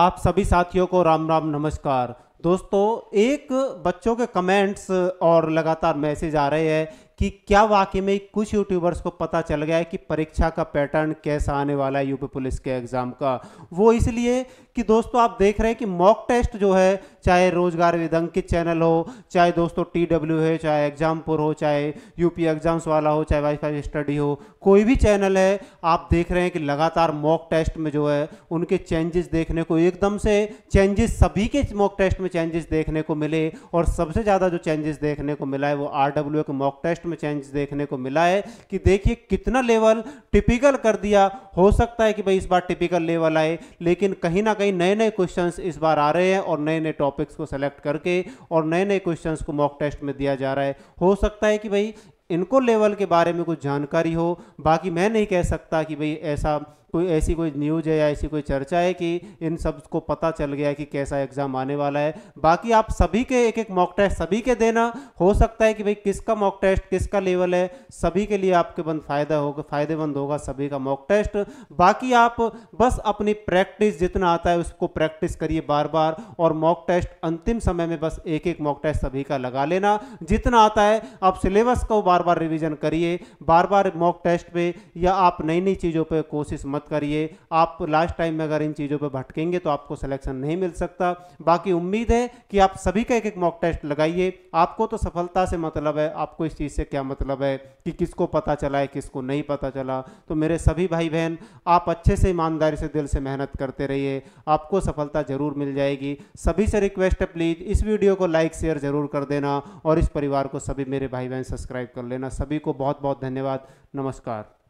आप सभी साथियों को राम राम नमस्कार दोस्तों एक बच्चों के कमेंट्स और लगातार मैसेज आ रहे हैं कि क्या वाकई में कुछ यूट्यूबर्स को पता चल गया है कि परीक्षा का पैटर्न कैसा आने वाला है यूपी पुलिस के एग्जाम का वो इसलिए कि दोस्तों आप देख रहे हैं कि मॉक टेस्ट जो है चाहे रोजगार विदंग के चैनल हो चाहे दोस्तों टी डब्ल्यू है चाहे एग्जामपुर हो चाहे यूपी एग्जाम्स वाला हो चाहे वाईफाई स्टडी हो कोई भी चैनल है आप देख रहे हैं कि लगातार मॉक टेस्ट में जो है उनके चेंजेस देखने को एकदम से चेंजेस सभी के मॉक टेस्ट में चेंजेस देखने को मिले और सबसे ज़्यादा जो चेंजेस देखने को मिला है वो R K mock test test में चेंज देखने को मिला है कि देखिए कितना लेवल टिपिकल कर दिया हो सकता है कि भाई इस बार टिपिकल लेवल आए लेकिन कहीं ना कहीं नए नए क्वेश्चन इस बार आ रहे हैं और नए नए टॉपिक्स को सेलेक्ट करके और नए नए क्वेश्चन को मॉक टेस्ट में दिया जा रहा है हो सकता है कि भाई इनको लेवल के बारे में कुछ जानकारी हो बाकी मैं नहीं कह सकता कि भाई ऐसा कोई ऐसी कोई न्यूज़ है या ऐसी कोई चर्चा है कि इन सब को पता चल गया कि कैसा एग्ज़ाम आने वाला है बाकी आप सभी के एक एक मॉक टेस्ट सभी के देना हो सकता है कि भाई किसका मॉक टेस्ट किसका लेवल है सभी के लिए आपके बंद फ़ायदा होगा फ़ायदेमंद होगा सभी का मॉक टेस्ट बाकी आप बस अपनी प्रैक्टिस जितना आता है उसको प्रैक्टिस करिए बार बार और मॉक टेस्ट अंतिम समय में बस एक एक मॉक टेस्ट सभी का लगा लेना जितना आता है आप सिलेबस को बार बार रिविज़न करिए बार बार मॉक टेस्ट पर या आप नई नई चीज़ों पर कोशिश मत मत करिए आप लास्ट टाइम में अगर इन चीज़ों पर भटकेंगे तो आपको सिलेक्शन नहीं मिल सकता बाकी उम्मीद है कि आप सभी का एक एक मॉक टेस्ट लगाइए आपको तो सफलता से मतलब है आपको इस चीज़ से क्या मतलब है कि किसको पता चला है किसको नहीं पता चला तो मेरे सभी भाई बहन आप अच्छे से ईमानदारी से दिल से मेहनत करते रहिए आपको सफलता ज़रूर मिल जाएगी सभी से रिक्वेस्ट है प्लीज़ इस वीडियो को लाइक शेयर ज़रूर कर देना और इस परिवार को सभी मेरे भाई बहन सब्सक्राइब कर लेना सभी को बहुत बहुत धन्यवाद नमस्कार